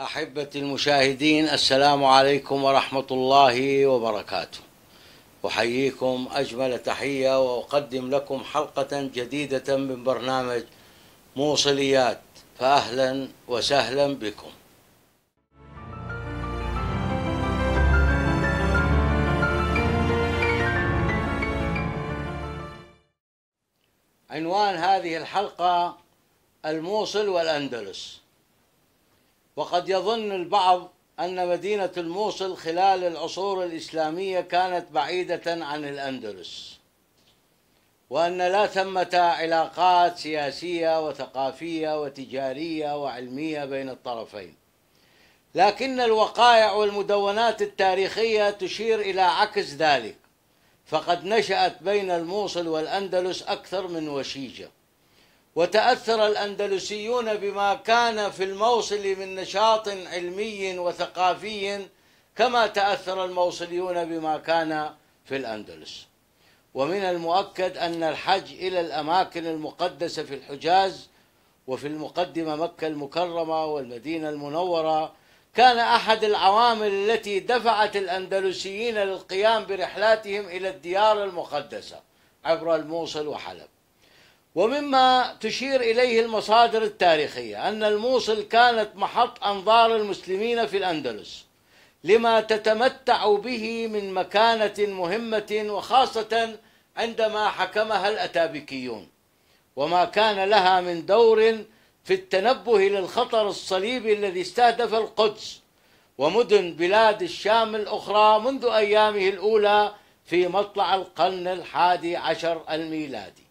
أحبتي المشاهدين السلام عليكم ورحمة الله وبركاته أحييكم أجمل تحية وأقدم لكم حلقة جديدة من برنامج موصليات فأهلا وسهلا بكم عنوان هذه الحلقة الموصل والأندلس وقد يظن البعض أن مدينة الموصل خلال العصور الإسلامية كانت بعيدة عن الأندلس وأن لا ثمة علاقات سياسية وثقافية وتجارية وعلمية بين الطرفين لكن الوقائع والمدونات التاريخية تشير إلى عكس ذلك فقد نشأت بين الموصل والأندلس أكثر من وشيجة وتأثر الأندلسيون بما كان في الموصل من نشاط علمي وثقافي كما تأثر الموصليون بما كان في الأندلس ومن المؤكد أن الحج إلى الأماكن المقدسة في الحجاز وفي المقدمة مكة المكرمة والمدينة المنورة كان أحد العوامل التي دفعت الأندلسيين للقيام برحلاتهم إلى الديار المقدسة عبر الموصل وحلب ومما تشير إليه المصادر التاريخية أن الموصل كانت محط أنظار المسلمين في الأندلس لما تتمتع به من مكانة مهمة وخاصة عندما حكمها الأتابكيون وما كان لها من دور في التنبه للخطر الصليبي الذي استهدف القدس ومدن بلاد الشام الأخرى منذ أيامه الأولى في مطلع القرن الحادي عشر الميلادي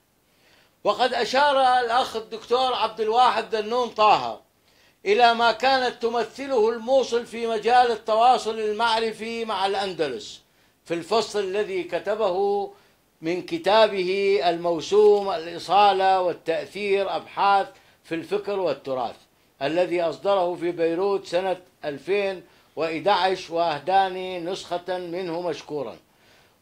وقد أشار الأخ الدكتور عبد الواحد دنون طه إلى ما كانت تمثله الموصل في مجال التواصل المعرفي مع الأندلس في الفصل الذي كتبه من كتابه الموسوم الإصالة والتأثير أبحاث في الفكر والتراث الذي أصدره في بيروت سنة 2011 وأهداني نسخة منه مشكورا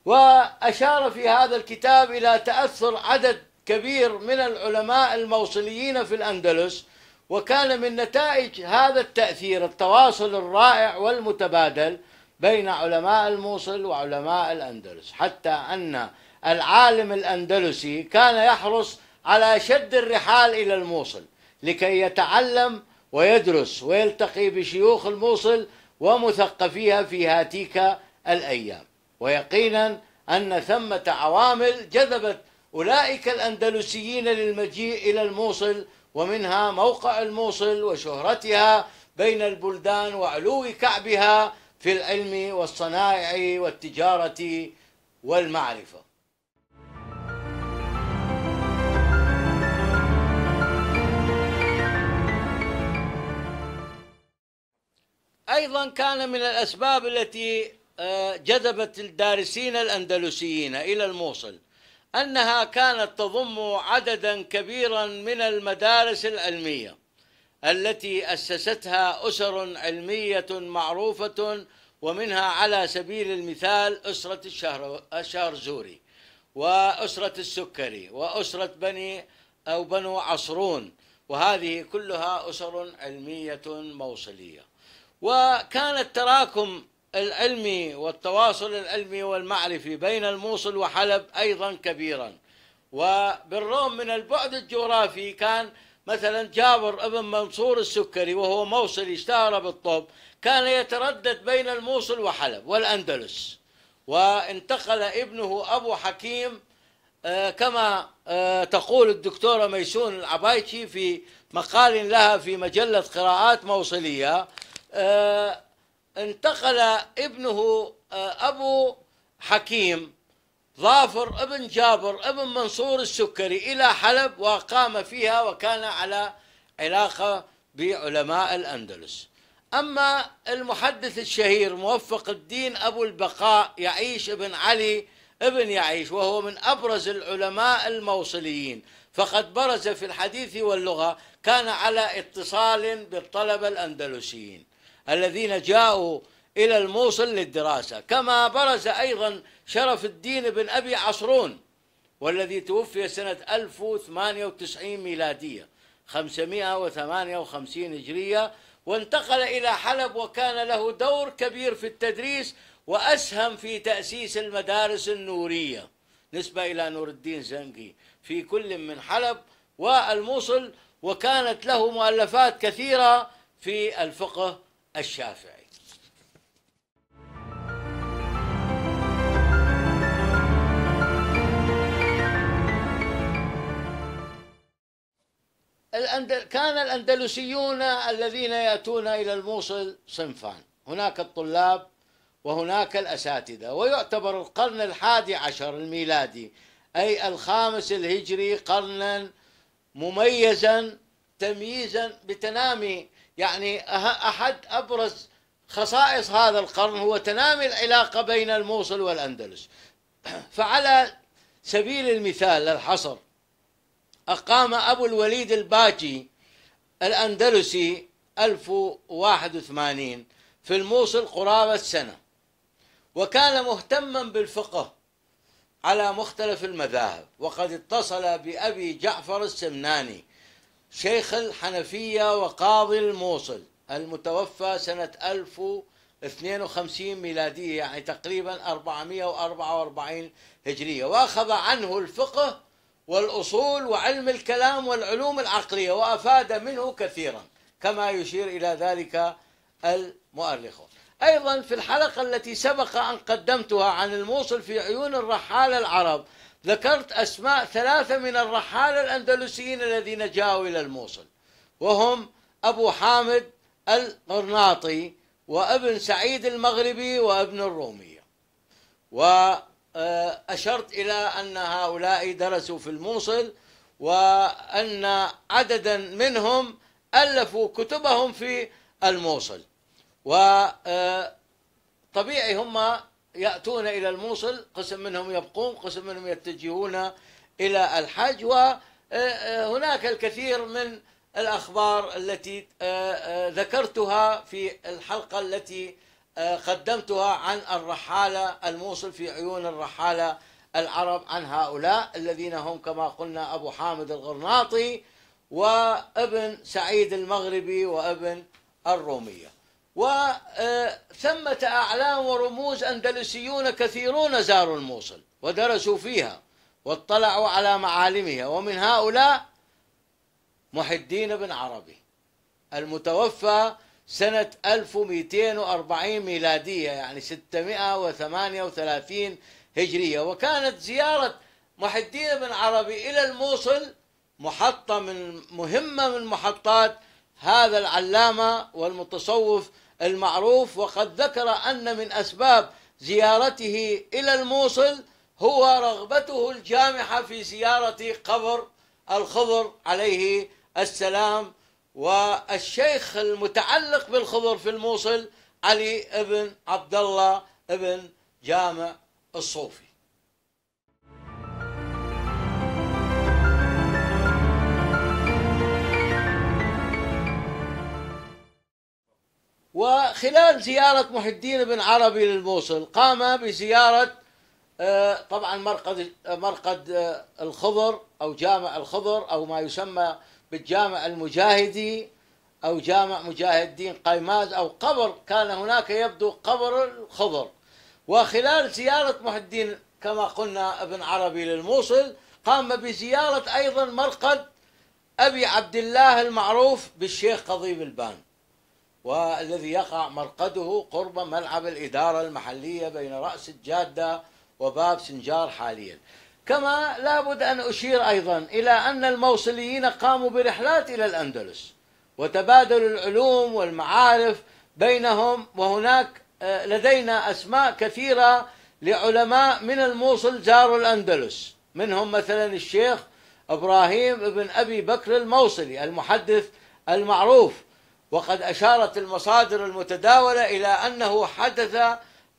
وأشار في هذا الكتاب إلى تأثر عدد كبير من العلماء الموصليين في الأندلس وكان من نتائج هذا التأثير التواصل الرائع والمتبادل بين علماء الموصل وعلماء الأندلس حتى أن العالم الأندلسي كان يحرص على شد الرحال إلى الموصل لكي يتعلم ويدرس ويلتقي بشيوخ الموصل ومثقفيها في هاتيك الأيام ويقينا أن ثمة عوامل جذبت أولئك الأندلسيين للمجيء إلى الموصل ومنها موقع الموصل وشهرتها بين البلدان وعلو كعبها في العلم والصنائع والتجارة والمعرفة ايضا كان من الاسباب التي آه، جذبت الدارسين الاندلسيين الى الموصل أنها كانت تضم عددا كبيرا من المدارس العلمية التي أسستها أسر علمية معروفة ومنها على سبيل المثال أسرة الشهر الشهرزوري وأسرة السكري وأسرة بني أو بنو عصرون وهذه كلها أسر علمية موصلية وكان التراكم العلمي والتواصل العلمي والمعرفي بين الموصل وحلب أيضا كبيرا وبالرغم من البعد الجغرافي كان مثلا جابر ابن منصور السكري وهو موصلي اشتهر بالطب كان يتردد بين الموصل وحلب والأندلس وانتقل ابنه أبو حكيم آه، كما آه، تقول الدكتورة ميسون العبايتي في مقال لها في مجلة قراءات موصلية آه، انتقل ابنه آه، أبو حكيم ظافر ابن جابر ابن منصور السكري إلى حلب وقام فيها وكان على علاقة بعلماء الأندلس أما المحدث الشهير موفق الدين أبو البقاء يعيش ابن علي ابن يعيش وهو من أبرز العلماء الموصليين فقد برز في الحديث واللغة كان على اتصال بالطلبة الأندلسيين الذين جاءوا إلى الموصل للدراسة كما برز أيضا شرف الدين بن أبي عصرون والذي توفي سنة 1098 ميلادية 558 هجرية وانتقل إلى حلب وكان له دور كبير في التدريس وأسهم في تأسيس المدارس النورية نسبة إلى نور الدين زنقي في كل من حلب والموصل وكانت له مؤلفات كثيرة في الفقه الشافعي كان الأندلسيون الذين يأتون إلى الموصل صنفان هناك الطلاب وهناك الأساتذة ويعتبر القرن الحادي عشر الميلادي أي الخامس الهجري قرنا مميزا تمييزا بتنامي يعني أه- أحد أبرز خصائص هذا القرن هو تنامي العلاقة بين الموصل والأندلس فعلى سبيل المثال للحصر أقام أبو الوليد الباجي الأندلسي 1081 في الموصل قرابة سنة وكان مهتما بالفقه على مختلف المذاهب وقد اتصل بأبي جعفر السمناني شيخ الحنفية وقاضي الموصل المتوفى سنة 1052 ميلادية يعني تقريبا 444 هجرية وأخذ عنه الفقه والأصول وعلم الكلام والعلوم العقلية وأفاد منه كثيرا كما يشير إلى ذلك المؤرخ أيضا في الحلقة التي سبق أن قدمتها عن الموصل في عيون الرحالة العرب ذكرت أسماء ثلاثة من الرحالة الأندلسيين الذين جاءوا إلى الموصل وهم أبو حامد القرناطي وابن سعيد المغربي وابن الرومية وأشرت إلى أن هؤلاء درسوا في الموصل وأن عددا منهم ألفوا كتبهم في الموصل وطبيعي هم يأتون إلى الموصل قسم منهم يبقون قسم منهم يتجهون إلى الحج وهناك آه، آه، الكثير من الأخبار التي آه، ذكرتها في الحلقة التي قدمتها عن الرحالة الموصل في عيون الرحالة العرب عن هؤلاء الذين هم كما قلنا أبو حامد الغرناطي وابن سعيد المغربي وابن الروميه وثمة آه، أعلام ورموز أندلسيون كثيرون زاروا الموصل ودرسوا فيها واطلعوا على معالمها ومن هؤلاء محي الدين بن عربي المتوفى سنة 1240 ميلادية يعني 638 هجرية وكانت زيارة محي الدين بن عربي إلى الموصل محطة من مهمة من محطات هذا العلامة والمتصوف المعروف وقد ذكر أن من أسباب زيارته إلى الموصل هو رغبته الجامحة في زيارة قبر الخضر عليه السلام والشيخ المتعلق بالخضر في الموصل علي بن عبد الله بن جامع الصوفي خلال زيارة محي الدين بن عربي للموصل قام بزيارة آه، طبعا مرقد آه، مرقد آه، الخضر أو جامع الخضر أو ما يسمى بالجامع المجاهدي أو جامع مجاهد الدين قيماز أو قبر كان هناك يبدو قبر الخضر وخلال زيارة محي الدين كما قلنا ابن عربي للموصل قام بزيارة أيضا مرقد أبي عبد الله المعروف بالشيخ قضيب البان والذي يقع مرقده قرب ملعب الإدارة المحلية بين رأس الجادة وباب سنجار حاليا كما لابد أن أشير أيضا إلى أن الموصليين قاموا برحلات إلى الأندلس وتبادلوا العلوم والمعارف بينهم وهناك آه، لدينا أسماء كثيرة لعلماء من الموصل زاروا الأندلس منهم مثلا الشيخ إبراهيم بن أبي بكر الموصلي المحدث المعروف وقد أشارت المصادر المتداولة إلى أنه حدث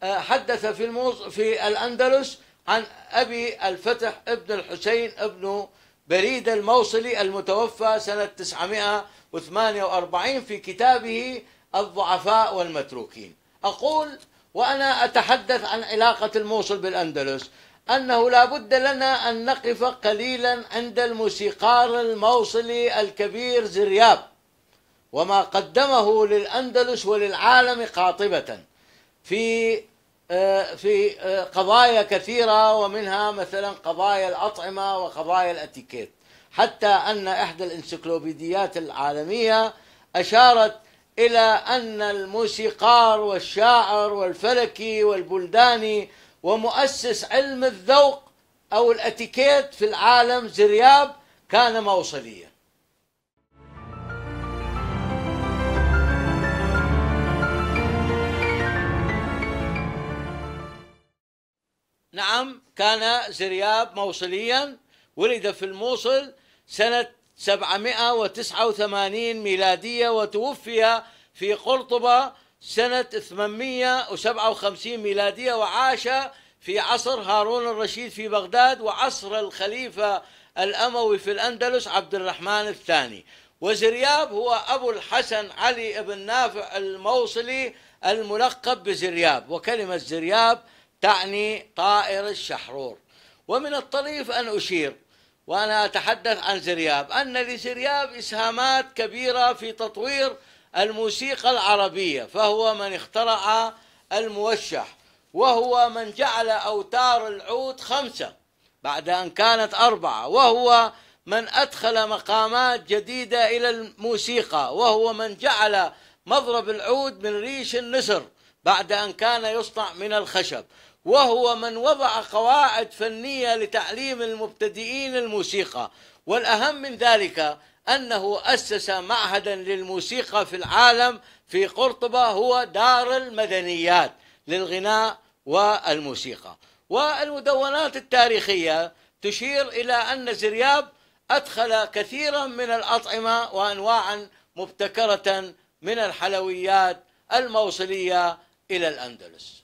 آه، حدث في في الأندلس عن أبي الفتح ابن الحسين ابن بريد الموصلي المتوفى سنة 948 في كتابه الضعفاء والمتروكين أقول وأنا أتحدث عن علاقة الموصل بالأندلس أنه لا بد لنا أن نقف قليلا عند الموسيقار الموصلي الكبير زرياب وما قدمه للأندلس وللعالم قاطبة في آه، في آه، قضايا كثيرة ومنها مثلا قضايا الأطعمة وقضايا الأتيكيت حتى أن إحدى الإنسيكلوبيديات العالمية أشارت إلى أن الموسيقار والشاعر والفلكي والبلداني ومؤسس علم الذوق أو الأتيكيت في العالم زرياب كان موصليا نعم كان زرياب موصليا ولد في الموصل سنة 789 ميلادية وتوفي في قرطبة سنة 857 ميلادية وعاش في عصر هارون الرشيد في بغداد وعصر الخليفة الأموي في الأندلس عبد الرحمن الثاني وزرياب هو أبو الحسن علي بن نافع الموصلي الملقب بزرياب وكلمة زرياب تعني طائر الشحرور ومن الطريف أن أشير وأنا أتحدث عن زرياب أن لزرياب إسهامات كبيرة في تطوير الموسيقى العربية فهو من اخترع الموشح وهو من جعل أوتار العود خمسة بعد أن كانت أربعة وهو من أدخل مقامات جديدة إلى الموسيقى وهو من جعل مضرب العود من ريش النسر بعد أن كان يصنع من الخشب وهو من وضع قواعد فنية لتعليم المبتدئين الموسيقى والأهم من ذلك أنه أسس معهدا للموسيقى في العالم في قرطبة هو دار المدنيات للغناء والموسيقى والمدونات التاريخية تشير إلى أن زرياب أدخل كثيرا من الأطعمة وأنواعا مبتكرة من الحلويات الموصلية إلى الأندلس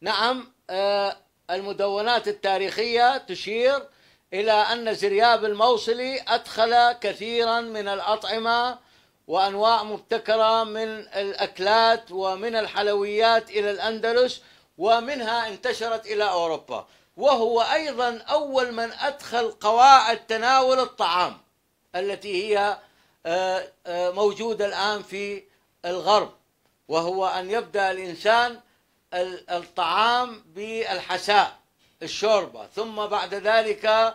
نعم آه، المدونات التاريخية تشير إلى أن زرياب الموصلي أدخل كثيرا من الأطعمة وأنواع مبتكرة من الأكلات ومن الحلويات إلى الأندلس ومنها انتشرت إلى أوروبا وهو أيضا أول من أدخل قواعد تناول الطعام التي هي آه، آه، موجودة الآن في الغرب وهو أن يبدأ الإنسان الطعام بالحساء الشوربة ثم بعد ذلك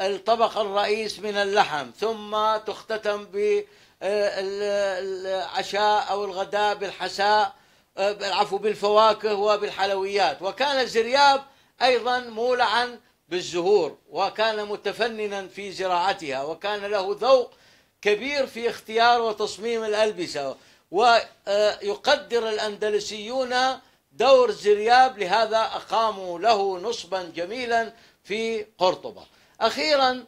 الطبق الرئيس من اللحم ثم تختتم بالعشاء أو الغداء بالحساء آه، عفوا بالفواكه وبالحلويات وكان الزرياب أيضا مولعا بالزهور وكان متفننا في زراعتها وكان له ذوق كبير في اختيار وتصميم الألبسة ويقدر الأندلسيون دور زرياب لهذا أقاموا له نصبا جميلا في قرطبة أخيرا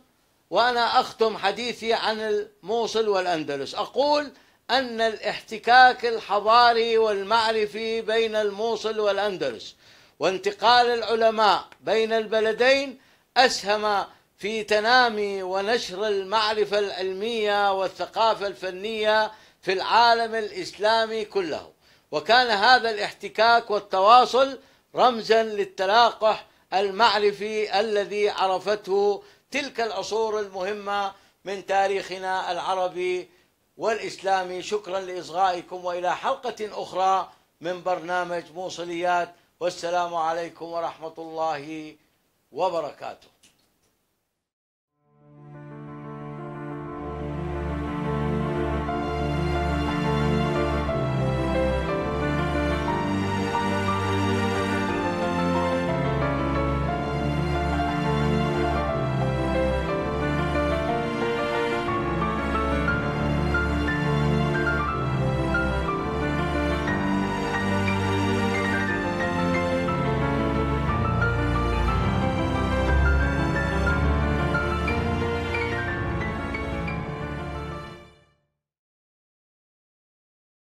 وأنا أختم حديثي عن الموصل والأندلس أقول أن الاحتكاك الحضاري والمعرفي بين الموصل والأندلس وانتقال العلماء بين البلدين أسهم في تنامي ونشر المعرفة العلمية والثقافة الفنية في العالم الإسلامي كله وكان هذا الاحتكاك والتواصل رمزا للتلاقح المعرفي الذي عرفته تلك العصور المهمه من تاريخنا العربي والاسلامي شكرا لاصغائكم والى حلقه اخرى من برنامج موصليات والسلام عليكم ورحمه الله وبركاته